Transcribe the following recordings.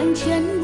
安全。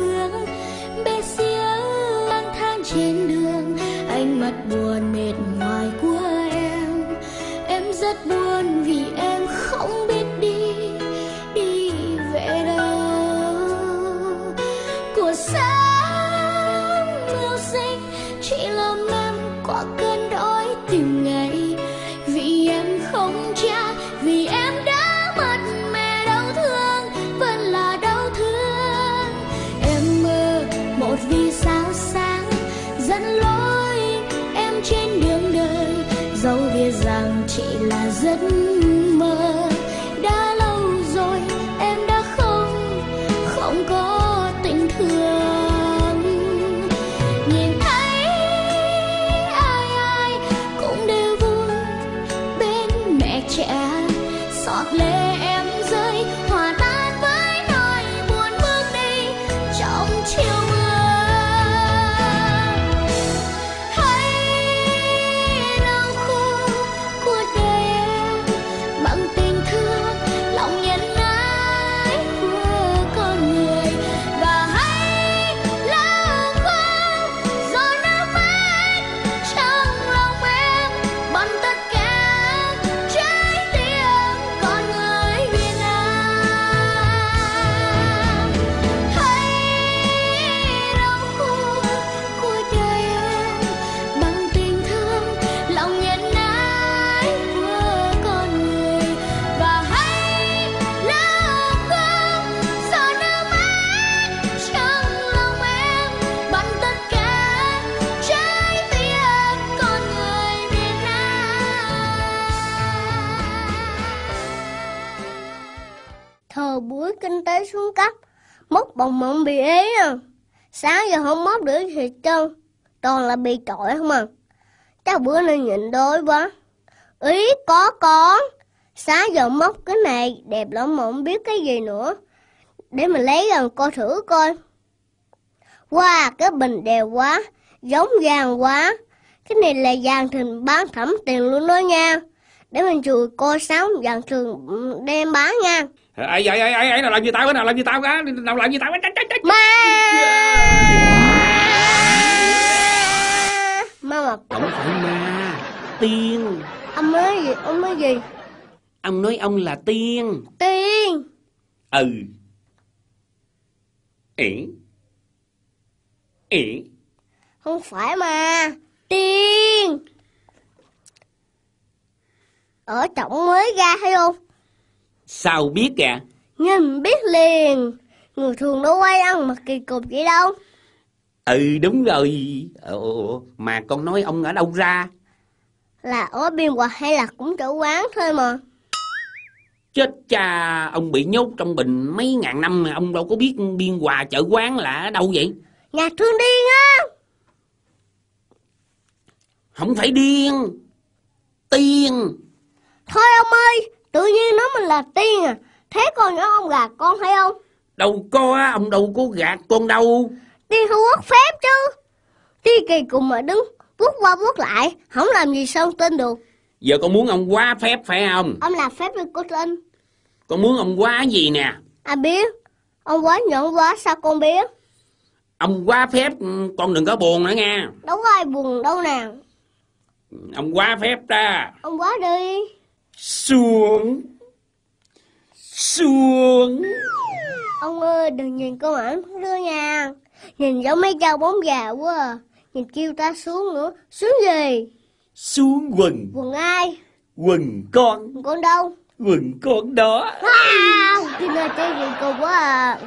xuống cấp, mất bồng mộng bị ế à. Sáng giờ không móc được thì trơn, toàn là bị trội không à. Chắc bữa nay nhịn đói quá. Ý có con, sáng giờ móc cái này đẹp lắm mà không biết cái gì nữa. Để mình lấy gần coi thử coi. Wow, cái bình đẹp quá, giống vàng quá. Cái này là vàng thường bán thẩm tiền luôn đó nha. Để mình chùi coi sáng vàng thường đem bán nha ấy ấy ai ai nào làm như tao cái nào làm như tao cái nào làm như tao cái tránh tránh ma ma mà không phải ma tiên ông nói gì ông nói gì ông nói ông là tiên tiên ừ ỉ ỉ không phải mà tiên ở trọng mới ra hay không Sao biết kìa? Nghe mình biết liền. Người thường đâu quay ăn mặc kỳ cục vậy đâu. Ừ đúng rồi. Ồ, mà con nói ông ở đâu ra? Là ở biên hòa hay là cũng chỗ quán thôi mà. Chết cha, ông bị nhốt trong bình mấy ngàn năm mà ông đâu có biết biên hòa chợ quán là ở đâu vậy? Nhà thương điên á. Không phải điên, tiên. Thôi ông ơi, tự nhiên nói mình là tiên à thế con nhỏ ông gạt con hay không đâu có ông đâu có gạt con đâu tiên không quốc phép chứ tiên kỳ cùng mà đứng bước qua bước lại không làm gì sao tin được giờ con muốn ông quá phép phải không ông làm phép với cô tin con muốn ông quá gì nè à biết ông quá nhẫn quá sao con biết ông quá phép ừ, con đừng có buồn nữa nghe đâu có ai buồn đâu nè ông quá phép ra ông quá đi xuống xuống ông ơi đừng nhìn con ảnh nữa nha nhìn giống mấy trâu bóng già quá à. nhìn kêu ta xuống nữa xuống gì xuống quần quần ai quần con con đâu quần con đó wow, à, Tina chơi gì cô quá à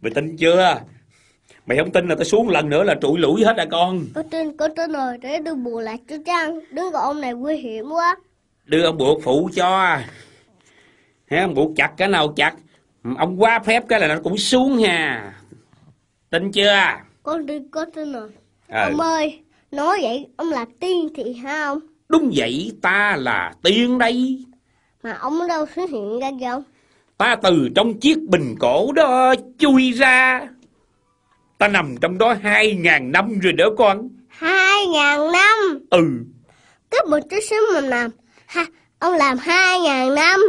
bình tĩnh chưa mày không tin là tao xuống lần nữa là trụi lũi hết à con có tin có tin rồi để đưa bùa lại cho trăng đứng gọi ông này nguy hiểm quá đưa ông buộc phụ cho hả ông buộc chặt cái nào chặt ông quá phép cái là nó cũng xuống nha tin chưa con tin có tin rồi à. ông ơi nói vậy ông là tiên thì ha ông đúng vậy ta là tiên đây mà ông đâu xuất hiện ra vậy ta từ trong chiếc bình cổ đó chui ra Ta nằm trong đó hai ngàn năm rồi đó con hai ngàn năm Ừ Cái một trí sứ mình làm ha, Ông làm hai ngàn năm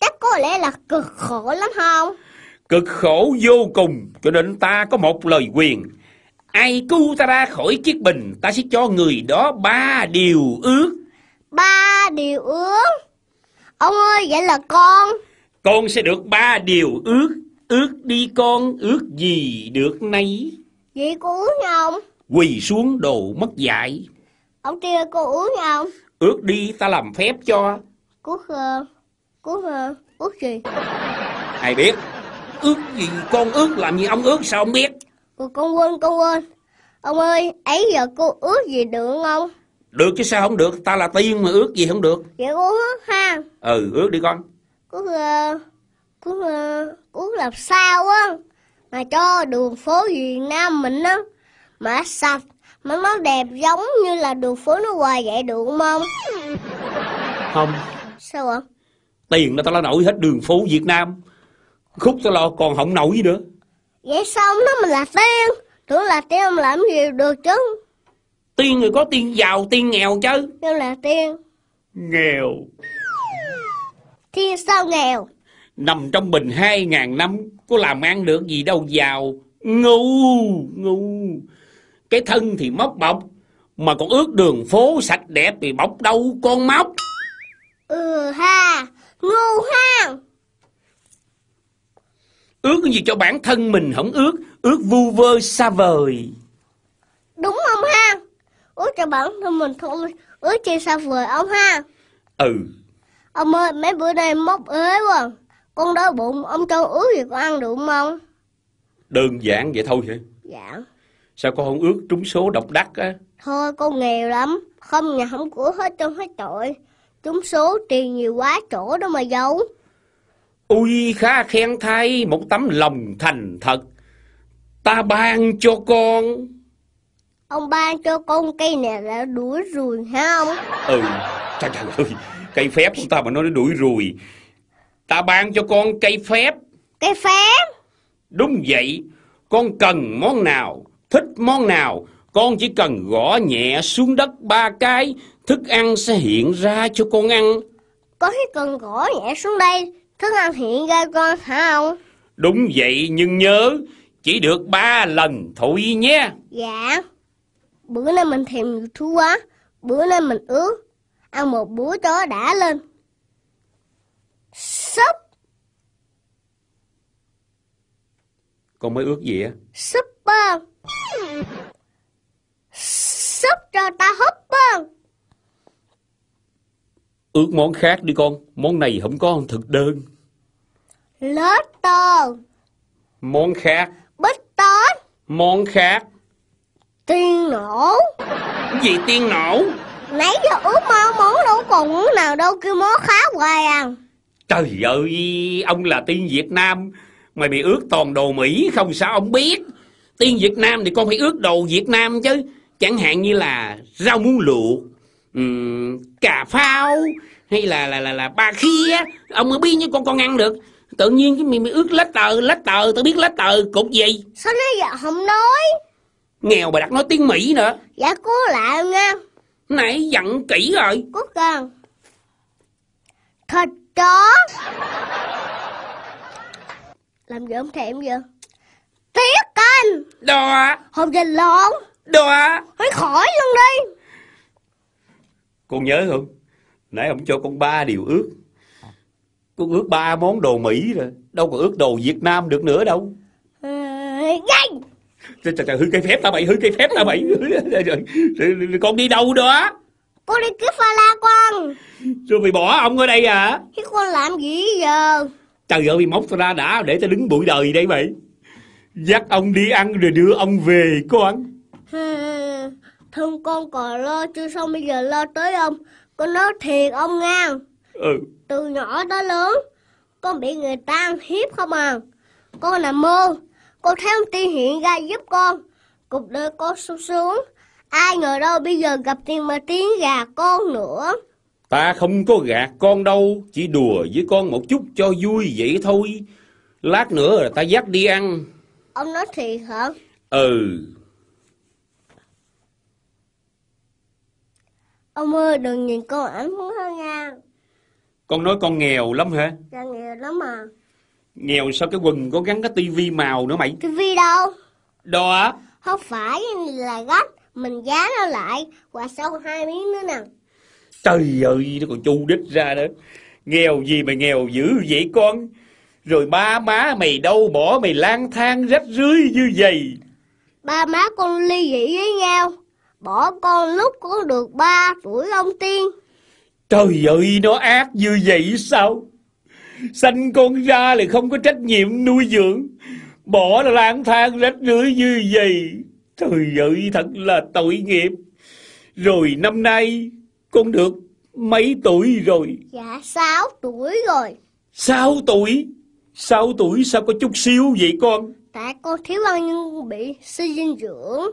Chắc có lẽ là cực khổ lắm không Cực khổ vô cùng Cho nên ta có một lời quyền Ai cứu ta ra khỏi chiếc bình Ta sẽ cho người đó ba điều ước Ba điều ước Ông ơi vậy là con Con sẽ được ba điều ước Ước đi con, ước gì được nấy. Vậy cô ước không? Quỳ xuống đồ mất dạy. Ông kia cô ước không? Ước đi ta làm phép cho. Ước hơ, ờ, ước hơ, ờ, ước gì? Ai biết? Ước gì con ước làm gì ông ước sao không biết? Cô con quên, con quên. Ông ơi, ấy giờ cô ước gì được không? Được chứ sao không được, ta là tiên mà ước gì không được. Vậy cô ước ha. Ừ, ước đi con. Cô hơ. Ờ, cuốn uh, ờ, làm sao á mà cho đường phố Việt Nam mình á mà sạch mà nó đẹp giống như là đường phố nó hoài vậy được không không? Sao ạ? Tiền nó tao lo nổi hết đường phố Việt Nam. Khúc tao lo còn không nổi gì nữa. Vậy sao nó mình là tiên? Tưởng là tiên làm gì được chứ? Tiên người có tiên giàu, tiên nghèo chứ. Nhưng là tiên. Nghèo. Tiên sao nghèo? nằm trong bình hai ngàn năm có làm ăn được gì đâu giàu ngu ngu cái thân thì móc bọc mà còn ướt đường phố sạch đẹp thì bọc đâu con móc ừ ha ngu ha ước cái gì cho bản thân mình không ước ước vu vơ xa vời đúng không ha ước cho bản thân mình không ước cho xa vời ông ha ừ ông ơi mấy bữa nay móc ế quá con đói bụng, ông cho ướt thì con ăn được không? Đơn giản vậy thôi vậy? Dạ Sao con không ước trúng số độc đắc á? Thôi con nghèo lắm, không nhà không cửa hết trơn hết tội Trúng số tiền nhiều quá chỗ đó mà giấu Ui khá khen thay, một tấm lòng thành thật Ta ban cho con Ông ban cho con cây này là đuổi ruồi ha không? Ừ, trời trời ơi, cây phép của ta mà nói đuổi ruồi Ta ban cho con cây phép Cây phép Đúng vậy Con cần món nào Thích món nào Con chỉ cần gõ nhẹ xuống đất ba cái Thức ăn sẽ hiện ra cho con ăn Con chỉ cần gõ nhẹ xuống đây Thức ăn hiện ra con hả ông Đúng vậy nhưng nhớ Chỉ được ba lần thôi nhé Dạ Bữa nay mình thèm nhiều thứ quá Bữa nay mình ướt Ăn một bữa chó đã lên Súp Con mới ước gì á? Súp bơ Súp cho ta húp bơ Ước món khác đi con Món này không có thực đơn Lết tơ Món khác Bích tết Món khác Tiên nổ Gì tiên nổ Nãy giờ ước mong món đâu còn món nào đâu kêu món khá hoài à trời ơi ông là tiên việt nam mày bị ướt toàn đồ mỹ không sao ông biết tiên việt nam thì con phải ướt đồ việt nam chứ chẳng hạn như là rau muống luộc um, cà pháo hay là là là, là ba khía ông mới biết chứ con con ăn được tự nhiên cái mày mới ướt lá tờ lá tờ tao biết lá tờ cục gì sao nó giờ không nói nghèo bà đặt nói tiếng mỹ nữa dạ cố lại nghe nãy dặn kỹ rồi cô cần thật chó Làm gì ông thèm vậy Tiếc anh Đùa Không dành lộn Đùa Hỏi khỏi luôn đi Con nhớ không Nãy ông cho con ba điều ước Con ước ba món đồ Mỹ rồi Đâu có ước đồ Việt Nam được nữa đâu Nhanh Trời trời hư cây phép ta bậy hư cây phép ta bậy Con đi đâu đó con đi kiếm pha la quăng Rồi mày bỏ ông ở đây à Thế con làm gì giờ Trời ơi mày móc ra đã để tao đứng bụi đời đây mày Dắt ông đi ăn rồi đưa ông về con Thương con còn lo chưa xong bây giờ lo tới ông Con nói thiệt ông nha Ừ Từ nhỏ tới lớn Con bị người ta ăn hiếp không à Con nằm mơ Con thấy ông tiên hiện ra giúp con Cuộc đời con sung sướng Ai ngờ đâu bây giờ gặp tiền mà tiếng gà con nữa. Ta không có gạt con đâu, chỉ đùa với con một chút cho vui vậy thôi. Lát nữa là ta dắt đi ăn. Ông nói thiệt hả? Ừ. Ông ơi, đừng nhìn con ảnh muốn hơn nha. Con nói con nghèo lắm hả? Dạ nghèo lắm mà. Nghèo sao cái quần có gắn cái tivi màu nữa mày? Tivi đâu? Đó. Không phải là gách. Mình giá nó lại Quả sâu hai miếng nữa nè Trời ơi nó còn chu đích ra nữa Nghèo gì mà nghèo dữ vậy con Rồi ba má mày đâu bỏ mày lang thang rách rưới như vậy Ba má con ly dị với nhau Bỏ con lúc con được ba tuổi ông tiên Trời ơi nó ác như vậy sao Sanh con ra là không có trách nhiệm nuôi dưỡng Bỏ là lang thang rách rưới như vậy Trời ơi thật là tội nghiệp Rồi năm nay con được mấy tuổi rồi Dạ 6 tuổi rồi 6 tuổi 6 tuổi sao có chút xíu vậy con Tại con thiếu ăn nhưng bị suy dinh dưỡng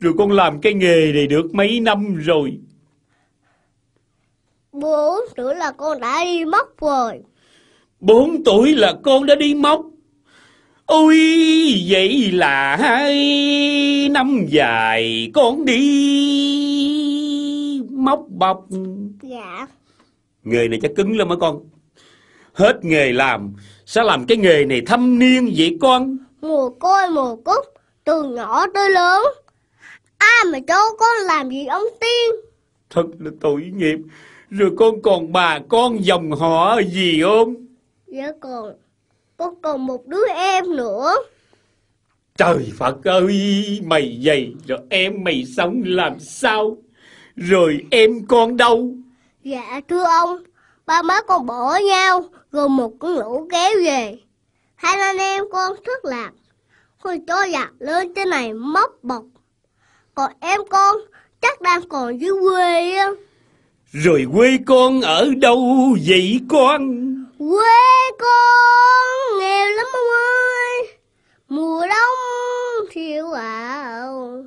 Rồi con làm cái nghề này được mấy năm rồi Bốn tuổi là con đã đi mất rồi Bốn tuổi là con đã đi mất Ôi vậy là hai năm dài con đi móc bọc Dạ Nghề này chắc cứng lắm hả con Hết nghề làm Sẽ làm cái nghề này thâm niên vậy con Mùa côi mùa cúc Từ nhỏ tới lớn Ai mà cho con làm gì ông Tiên Thật là tội nghiệp Rồi con còn bà con dòng họ gì không Dạ còn con còn một đứa em nữa Trời Phật ơi, mày vậy rồi em mày sống làm sao? Rồi em con đâu? Dạ thưa ông, ba má con bỏ nhau, rồi một con lũ kéo về. Hai anh em con thất lạc, con cho giặc lên trên này móc bọc. Còn em con chắc đang còn dưới quê á. Rồi quê con ở đâu vậy con? quê con nghèo lắm ông ơi mùa đông thiếu ảo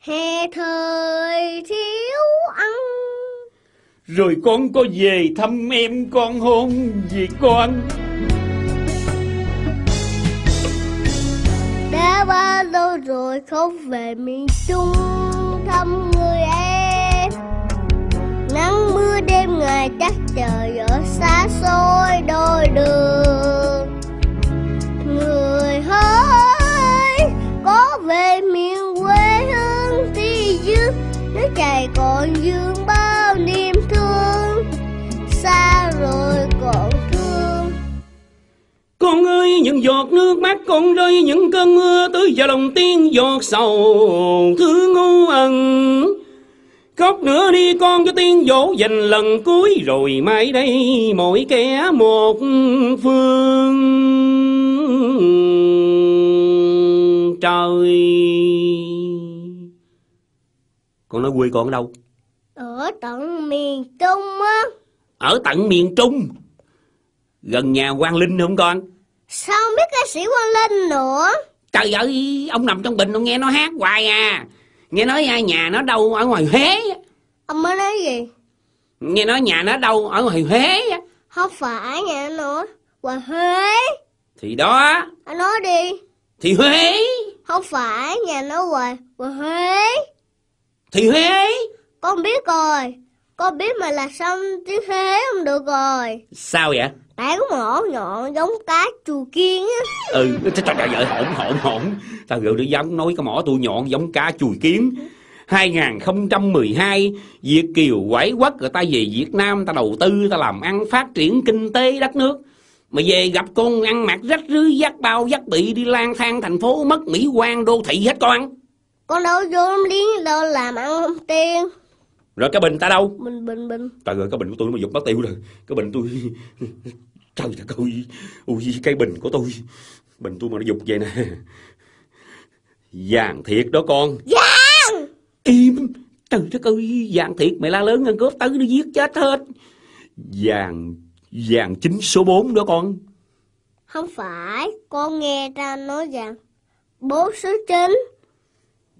hè thời thiếu ăn rồi con có về thăm em con hôn gì con đã ba lâu rồi không về miền trung thăm người em nắng mưa đêm ngày chắc chờ ở xa giọt nước mắt con rơi những cơn mưa tưới vào lòng tiên giọt sầu thứ ngu ẩn Khóc nữa đi con cho tiên dỗ dành lần cuối Rồi mai đây mỗi kẻ một phương Trời Con nói quê con ở đâu? Ở tận miền Trung á Ở tận miền Trung Gần nhà quan Linh không con? Sao không biết ca sĩ Quang Linh nữa Trời ơi Ông nằm trong bình ông nghe nó hát hoài à Nghe nói à, nhà nó đâu ở ngoài Huế Ông mới nói gì Nghe nói nhà nó đâu ở ngoài Huế Không phải nhà nữa Ngoài Huế Thì đó Anh nói đi Thì Huế Không phải nhà nó ngoài Ngoài Huế Thì Huế Con biết rồi Con biết mà là xong tiếng Huế không được rồi Sao vậy Tại có mỏ nhọn giống cá chù kiên á Ừ, trời trời ơi, hỗn hỗn hỗn Tao rượu đứa dám nói cái mỏ tụ nhọn giống cá chùi kiến 2012 Việt Kiều quải quất người ta về Việt Nam Ta đầu tư, ta làm ăn phát triển kinh tế đất nước Mà về gặp con ăn mặc rách rưới Dắt bao dắt bị đi lang thang thành phố Mất mỹ quan đô thị hết con Con đâu vô liếng đâu làm ăn không tiền rồi cái bình ta đâu bình bình bình trời ơi cái bình của tôi nó mà dục mất tiêu rồi cái bình tôi trời đất ơi ui cái bình của tôi bình tôi mà nó dục vậy nè vàng thiệt đó con vàng im trời đất ơi vàng thiệt mày la lớn ăn cướp tới nó giết chết hết vàng vàng chính số 4 đó con không phải con nghe ra nói vàng bốn số chín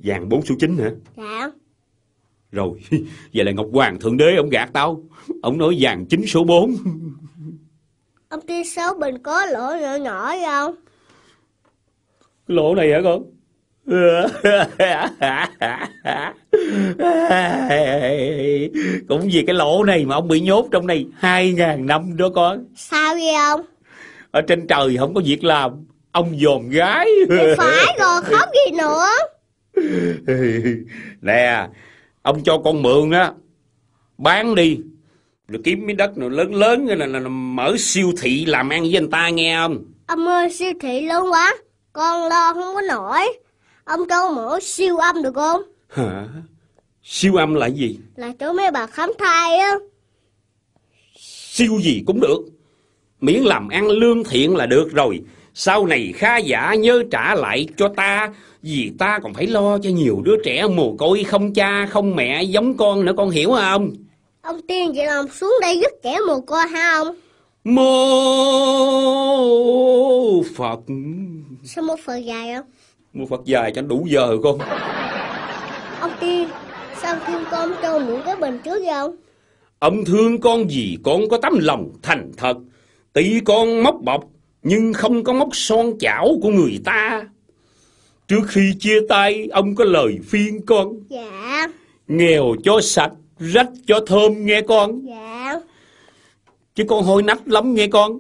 vàng bốn số chín hả dạ rồi, vậy là Ngọc Hoàng Thượng Đế ông gạt tao Ông nói vàng chính số 4 Ông kia sáu bình có lỗ nhỏ nhỏ không? lỗ này hả con? Cũng vì cái lỗ này mà ông bị nhốt trong này hai ngàn năm đó con Sao vậy ông? Ở trên trời không có việc làm Ông dòm gái Thì phải rồi khóc gì nữa Nè ông cho con mượn á bán đi rồi kiếm miếng đất nào lớn lớn như là, là, là mở siêu thị làm ăn với anh ta nghe không ông ơi siêu thị lớn quá con lo không có nổi ông cho mở siêu âm được không hả siêu âm là gì là chỗ mấy bà khám thai á siêu gì cũng được miễn làm ăn lương thiện là được rồi sau này kha giả nhớ trả lại cho ta Vì ta còn phải lo cho nhiều đứa trẻ mồ côi không cha không mẹ giống con nữa con hiểu không? Ông Tiên vậy là xuống đây giúp trẻ mồ côi ha ông? Mô Phật Sao mô Phật dài không? Mô Phật dài cho đủ giờ con Ông Tiên Sao thương con cho mượn cái bình trước vậy ông? Ông thương con gì con có tấm lòng thành thật tỷ con móc bọc nhưng không có móc son chảo của người ta trước khi chia tay ông có lời phiên con dạ nghèo cho sạch rách cho thơm nghe con dạ chứ con hôi nách lắm nghe con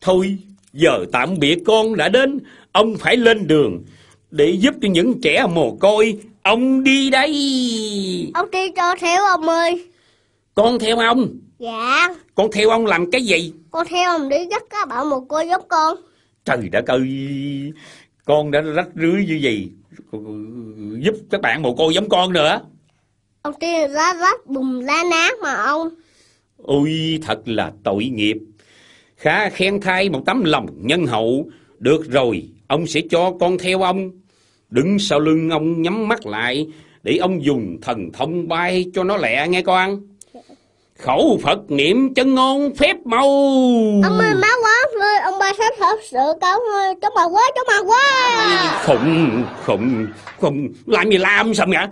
thôi giờ tạm biệt con đã đến ông phải lên đường để giúp cho những trẻ mồ côi ông đi đây ông đi cho theo ông ơi con theo ông dạ con theo ông làm cái gì? Con theo ông đi gắt cá bảo một cô giúp con. Trời đã ơi, con đã rách rưới như gì? Giúp các bạn một cô giống con nữa. Ông tiên lá rách bùm lá ná mà ông. Ôi, thật là tội nghiệp. Khá khen thay một tấm lòng nhân hậu. Được rồi, ông sẽ cho con theo ông. Đứng sau lưng ông nhắm mắt lại để ông dùng thần thông bay cho nó lẹ nghe con. Khẩu Phật niệm chân ngôn phép màu Ông ơi má quá rồi Ông ba sắp thật sự cáo ơi Cháu bà quá cháu bà quá Không không không Làm gì làm ông sầm vậy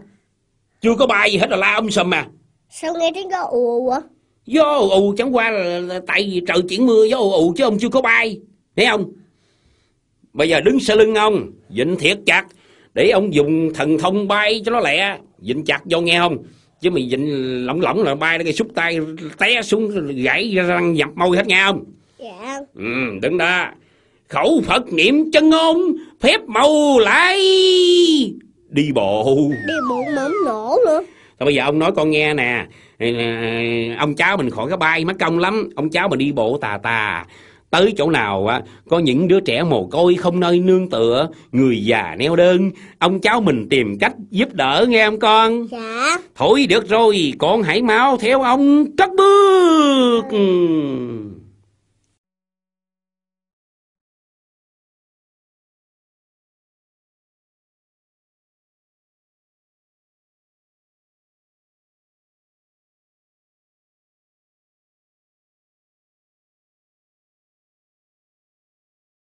Chưa có bài gì hết là la ông sầm mà Sao nghe tiếng có ù vậy Gió ù ù chẳng qua là, là tại vì trời chuyển mưa gió ù ù chứ ông chưa có bay Thấy không Bây giờ đứng sau lưng ông Dịnh thiệt chặt Để ông dùng thần thông bay cho nó lẹ Dịnh chặt vô nghe không chứ mày dịnh lỏng lỏng là bay nó cái xúc tay té xuống gãy răng dập môi hết nghe không dạ ừ đúng đó khẩu phật niệm chân ngôn phép màu lại đi bộ đi bộ mà ông nổ nữa thôi bây giờ ông nói con nghe nè ờ, ông cháu mình khỏi cái bay mất công lắm ông cháu mình đi bộ tà tà tới chỗ nào á có những đứa trẻ mồ côi không nơi nương tựa người già neo đơn ông cháu mình tìm cách giúp đỡ nghe em con dạ thôi được rồi con hãy mau theo ông cất bước ừ.